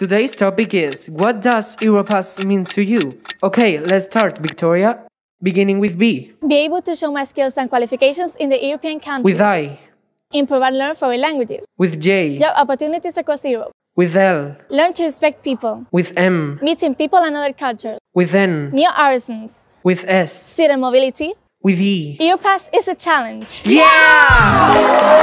Today's topic is What does Europass mean to you? Okay, let's start, Victoria. Beginning with B. Be able to show my skills and qualifications in the European countries. With I. Improve and learn foreign languages. With J. Job opportunities across Europe. With L. Learn to respect people. With M. Meeting people and other cultures. With N. New horizons. With S. Student mobility. With E. Europass is a challenge. yeah!